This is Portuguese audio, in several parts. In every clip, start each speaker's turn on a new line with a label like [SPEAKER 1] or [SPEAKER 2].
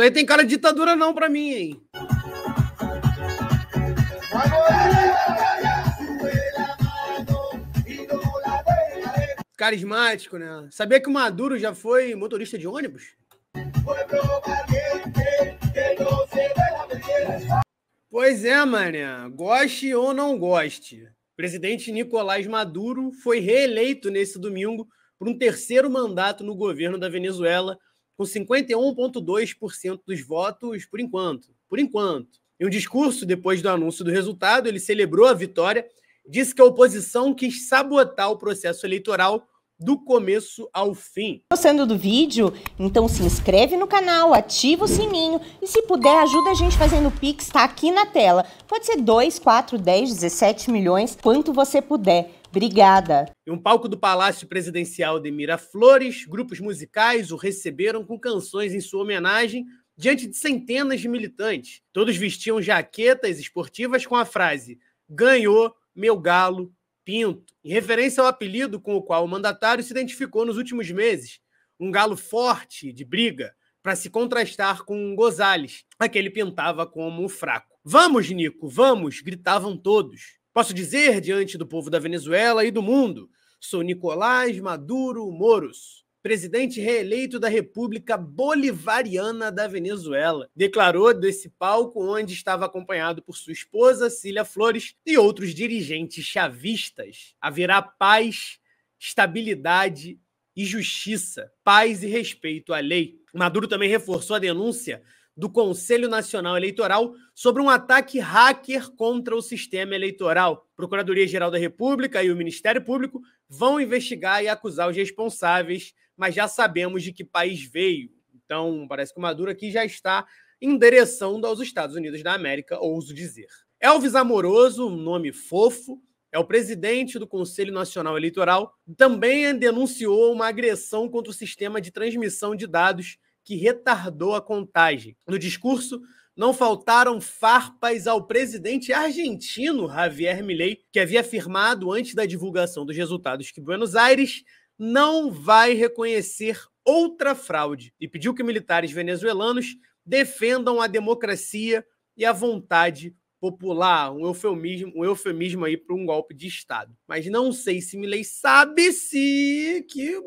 [SPEAKER 1] Isso aí tem cara de ditadura, não, para mim, hein? Carismático, né? Sabia que o Maduro já foi motorista de ônibus? Pois é, mané. Goste ou não goste. presidente Nicolás Maduro foi reeleito nesse domingo por um terceiro mandato no governo da Venezuela com 51,2% dos votos por enquanto. Por enquanto. Em um discurso depois do anúncio do resultado, ele celebrou a vitória, disse que a oposição quis sabotar o processo eleitoral do começo ao fim. Gostando do vídeo? Então se inscreve no canal, ativa o sininho e se puder ajuda a gente fazendo Pix, tá aqui na tela. Pode ser 2, 4, 10, 17 milhões, quanto você puder. Obrigada. Em um palco do Palácio Presidencial de Miraflores, grupos musicais o receberam com canções em sua homenagem diante de centenas de militantes. Todos vestiam jaquetas esportivas com a frase: Ganhou, meu galo, Pinto, em referência ao apelido com o qual o mandatário se identificou nos últimos meses. Um galo forte, de briga, para se contrastar com Gozales, a que ele pintava como um fraco. Vamos, Nico, vamos! gritavam todos. Posso dizer diante do povo da Venezuela e do mundo: sou Nicolás Maduro Moros, presidente reeleito da República Bolivariana da Venezuela. Declarou desse palco onde estava acompanhado por sua esposa Cília Flores e outros dirigentes chavistas. Haverá paz, estabilidade e justiça, paz e respeito à lei. Maduro também reforçou a denúncia do Conselho Nacional Eleitoral sobre um ataque hacker contra o sistema eleitoral. Procuradoria-Geral da República e o Ministério Público vão investigar e acusar os responsáveis, mas já sabemos de que país veio. Então, parece que o Maduro aqui já está endereçando aos Estados Unidos da América, ouso dizer. Elvis Amoroso, nome fofo, é o presidente do Conselho Nacional Eleitoral, também denunciou uma agressão contra o sistema de transmissão de dados que retardou a contagem. No discurso, não faltaram farpas ao presidente argentino Javier Milei, que havia afirmado antes da divulgação dos resultados que Buenos Aires não vai reconhecer outra fraude e pediu que militares venezuelanos defendam a democracia e a vontade popular, um eufemismo, um eufemismo aí para um golpe de Estado. Mas não sei se Milei sabe se que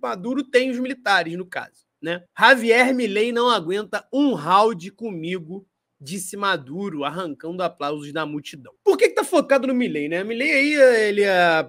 [SPEAKER 1] Maduro tem os militares no caso. Né? Javier Milei não aguenta um round comigo, disse Maduro, arrancando aplausos da multidão. Por que, que tá focado no Milei, né? Milei aí, ele é,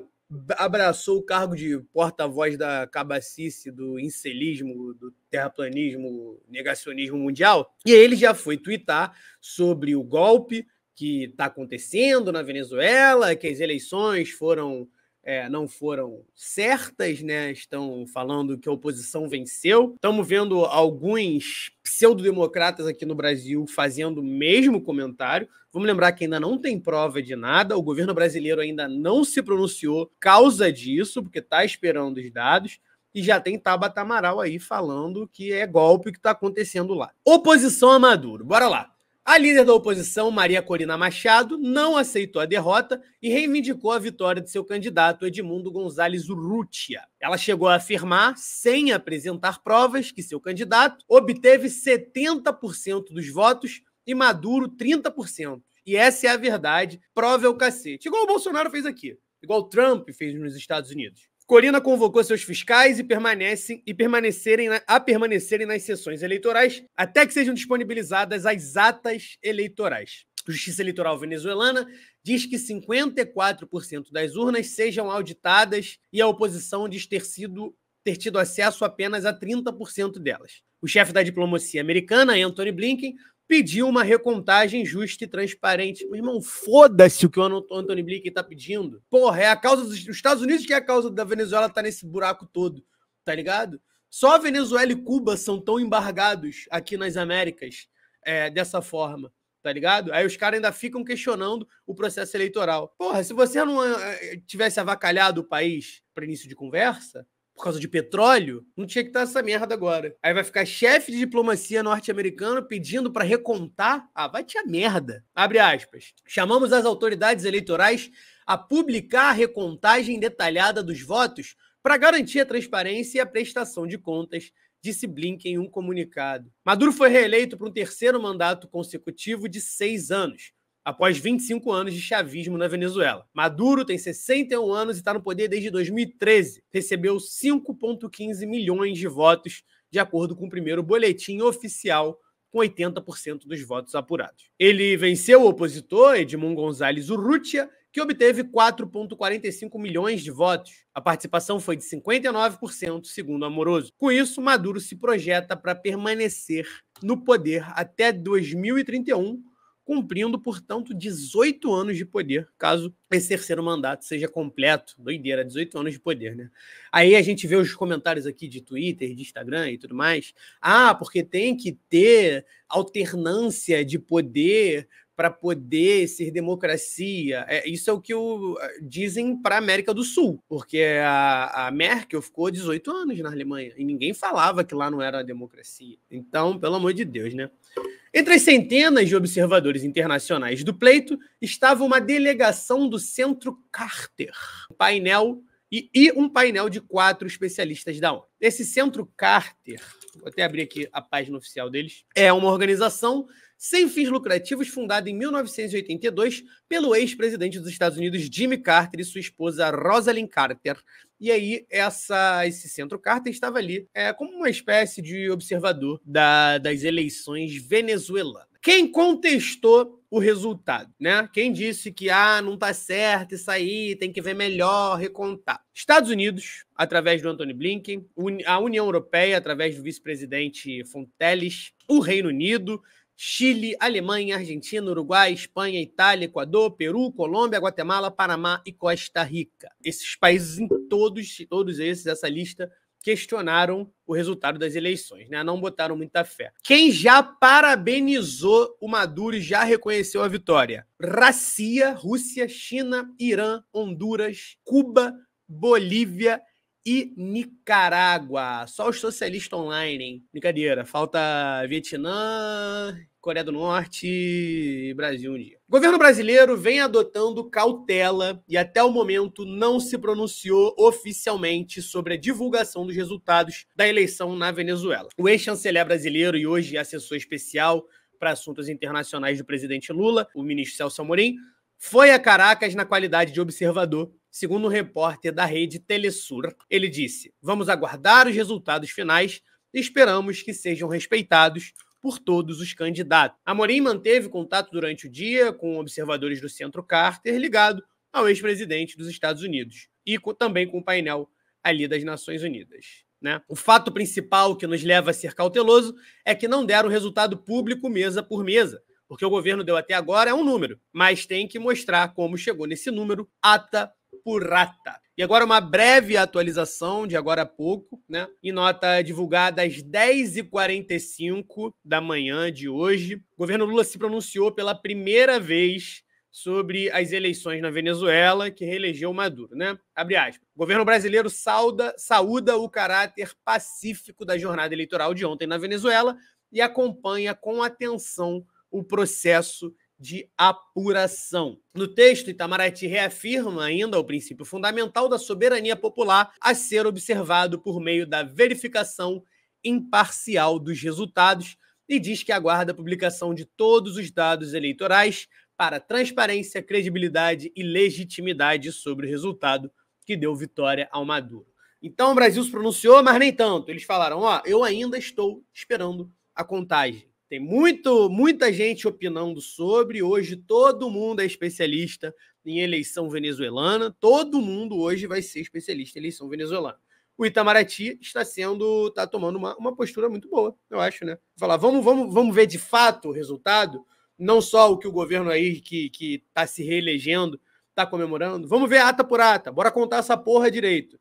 [SPEAKER 1] abraçou o cargo de porta-voz da cabacice, do incelismo, do terraplanismo, negacionismo mundial, e ele já foi twittar sobre o golpe que está acontecendo na Venezuela, que as eleições foram é, não foram certas, né? Estão falando que a oposição venceu. Estamos vendo alguns pseudo-democratas aqui no Brasil fazendo o mesmo comentário. Vamos lembrar que ainda não tem prova de nada, o governo brasileiro ainda não se pronunciou causa disso, porque está esperando os dados. E já tem Tabata Amaral aí falando que é golpe que está acontecendo lá. Oposição a Maduro, bora lá. A líder da oposição, Maria Corina Machado, não aceitou a derrota e reivindicou a vitória de seu candidato, Edmundo Gonzalez Urrutia. Ela chegou a afirmar, sem apresentar provas, que seu candidato obteve 70% dos votos e Maduro 30%. E essa é a verdade, prova é o cacete. Igual o Bolsonaro fez aqui, igual o Trump fez nos Estados Unidos. Corina convocou seus fiscais e, permanecem, e permanecerem na, a permanecerem nas sessões eleitorais até que sejam disponibilizadas as atas eleitorais. Justiça Eleitoral venezuelana diz que 54% das urnas sejam auditadas e a oposição diz ter, sido, ter tido acesso apenas a 30% delas. O chefe da diplomacia americana, Anthony Blinken, pediu uma recontagem justa e transparente. Meu irmão, foda-se o que o Anthony Blinken tá pedindo. Porra, é a causa dos Estados Unidos que é a causa da Venezuela tá nesse buraco todo, tá ligado? Só a Venezuela e Cuba são tão embargados aqui nas Américas é, dessa forma tá ligado? Aí os caras ainda ficam questionando o processo eleitoral. Porra, se você não é, é, tivesse avacalhado o país para início de conversa, por causa de petróleo, não tinha que estar essa merda agora. Aí vai ficar chefe de diplomacia norte-americano pedindo para recontar. Ah, vai te a merda. Abre aspas. Chamamos as autoridades eleitorais a publicar a recontagem detalhada dos votos para garantir a transparência e a prestação de contas, disse Blinken em um comunicado. Maduro foi reeleito para um terceiro mandato consecutivo de seis anos após 25 anos de chavismo na Venezuela. Maduro tem 61 anos e está no poder desde 2013. Recebeu 5,15 milhões de votos, de acordo com o primeiro boletim oficial, com 80% dos votos apurados. Ele venceu o opositor Edmond González Urrutia, que obteve 4,45 milhões de votos. A participação foi de 59%, segundo Amoroso. Com isso, Maduro se projeta para permanecer no poder até 2031 cumprindo, portanto, 18 anos de poder, caso esse terceiro mandato seja completo. Doideira, 18 anos de poder, né? Aí a gente vê os comentários aqui de Twitter, de Instagram e tudo mais. Ah, porque tem que ter alternância de poder para poder ser democracia. É, isso é o que o, ah, dizem para a América do Sul, porque a, a, Merkel ficou 18 anos na Alemanha e ninguém falava que lá não era democracia. Então, pelo amor de Deus, né? Entre as centenas de observadores internacionais do pleito estava uma delegação do Centro Carter, um painel e, e, um painel de quatro especialistas da ONU. Esse Centro Carter, vou até abrir aqui a página oficial deles, é uma organização sem fins lucrativos fundada em 1982 pelo ex-presidente dos Estados Unidos Jimmy Carter e sua esposa Rosalind Carter e aí, essa, esse centro Carter estava ali é, como uma espécie de observador da, das eleições venezuelanas. Quem contestou o resultado, né? Quem disse que ah, não tá certo isso aí, tem que ver melhor, recontar. Estados Unidos, através do Anthony Blinken, a União Europeia, através do vice-presidente Fonteles, o Reino Unido, Chile, Alemanha, Argentina, Uruguai, Espanha, Itália, Equador, Peru, Colômbia, Guatemala, Panamá e Costa Rica. Esses países em todos, todos esses, essa lista, questionaram o resultado das eleições, né? Não botaram muita fé. Quem já parabenizou o Maduro e já reconheceu a vitória? Racia, Rússia, China, Irã, Honduras, Cuba, Bolívia e Nicarágua. Só os socialistas online, hein? Brincadeira. Falta Vietnã, Coreia do Norte e Brasil um dia. O governo brasileiro vem adotando cautela e até o momento não se pronunciou oficialmente sobre a divulgação dos resultados da eleição na Venezuela. O ex-chanceler brasileiro e hoje assessor especial para assuntos internacionais do presidente Lula, o ministro Celso Amorim, foi a Caracas na qualidade de observador Segundo um repórter da rede Telesur, ele disse: Vamos aguardar os resultados finais e esperamos que sejam respeitados por todos os candidatos. Amorim manteve contato durante o dia com observadores do Centro Carter ligado ao ex-presidente dos Estados Unidos e com, também com o painel ali das Nações Unidas. Né? O fato principal que nos leva a ser cauteloso é que não deram resultado público mesa por mesa. porque o governo deu até agora é um número, mas tem que mostrar como chegou nesse número, ata Purata. E agora uma breve atualização de agora a pouco, né? Em nota divulgada às 10h45 da manhã de hoje, o governo Lula se pronunciou pela primeira vez sobre as eleições na Venezuela que reelegeu Maduro, né? Abre aspas. O governo brasileiro sauda, saúda o caráter pacífico da jornada eleitoral de ontem na Venezuela e acompanha com atenção o processo de apuração. No texto, Itamaraty reafirma ainda o princípio fundamental da soberania popular a ser observado por meio da verificação imparcial dos resultados e diz que aguarda a publicação de todos os dados eleitorais para transparência, credibilidade e legitimidade sobre o resultado que deu vitória ao Maduro. Então o Brasil se pronunciou, mas nem tanto. Eles falaram: ó, oh, eu ainda estou esperando a contagem. Tem muito, muita gente opinando sobre. Hoje todo mundo é especialista em eleição venezuelana. Todo mundo hoje vai ser especialista em eleição venezuelana. O Itamaraty está sendo, está tomando uma, uma postura muito boa, eu acho, né? Falar, vamos, vamos, vamos ver de fato o resultado, não só o que o governo aí que está se reelegendo está comemorando. Vamos ver ata por ata, bora contar essa porra direito.